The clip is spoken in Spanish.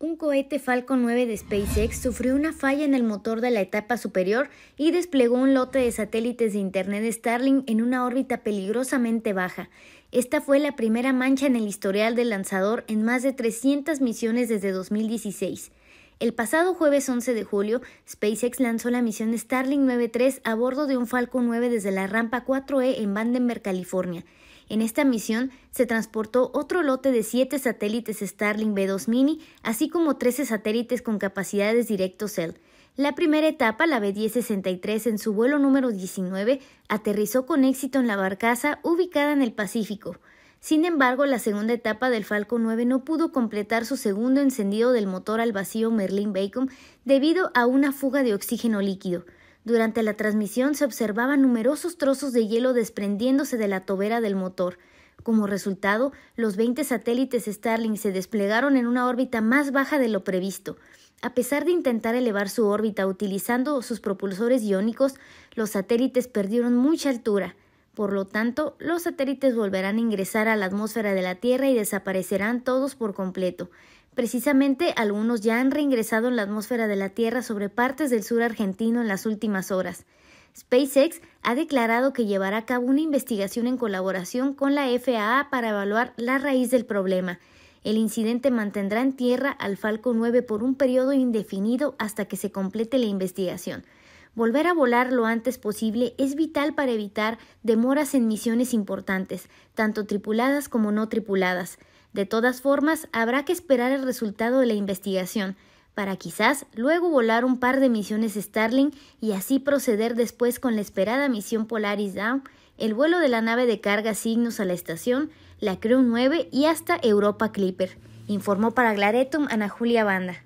Un cohete Falcon 9 de SpaceX sufrió una falla en el motor de la etapa superior y desplegó un lote de satélites de Internet Starlink en una órbita peligrosamente baja. Esta fue la primera mancha en el historial del lanzador en más de 300 misiones desde 2016. El pasado jueves 11 de julio, SpaceX lanzó la misión Starlink 9 a bordo de un Falcon 9 desde la rampa 4E en Vandenberg, California. En esta misión se transportó otro lote de siete satélites Starlink B2 Mini, así como 13 satélites con capacidades Cell. La primera etapa, la B-1063, en su vuelo número 19, aterrizó con éxito en la barcaza ubicada en el Pacífico. Sin embargo, la segunda etapa del Falcon 9 no pudo completar su segundo encendido del motor al vacío Merlin Bacon debido a una fuga de oxígeno líquido. Durante la transmisión se observaban numerosos trozos de hielo desprendiéndose de la tobera del motor. Como resultado, los 20 satélites Starlink se desplegaron en una órbita más baja de lo previsto. A pesar de intentar elevar su órbita utilizando sus propulsores iónicos, los satélites perdieron mucha altura. Por lo tanto, los satélites volverán a ingresar a la atmósfera de la Tierra y desaparecerán todos por completo. Precisamente algunos ya han reingresado en la atmósfera de la Tierra sobre partes del sur argentino en las últimas horas. SpaceX ha declarado que llevará a cabo una investigación en colaboración con la FAA para evaluar la raíz del problema. El incidente mantendrá en tierra al Falco 9 por un periodo indefinido hasta que se complete la investigación. Volver a volar lo antes posible es vital para evitar demoras en misiones importantes, tanto tripuladas como no tripuladas. De todas formas, habrá que esperar el resultado de la investigación para quizás luego volar un par de misiones Starlink y así proceder después con la esperada misión Polaris Down, el vuelo de la nave de carga Signos a la estación, la Crew 9 y hasta Europa Clipper, informó para Glaretum Ana Julia Banda.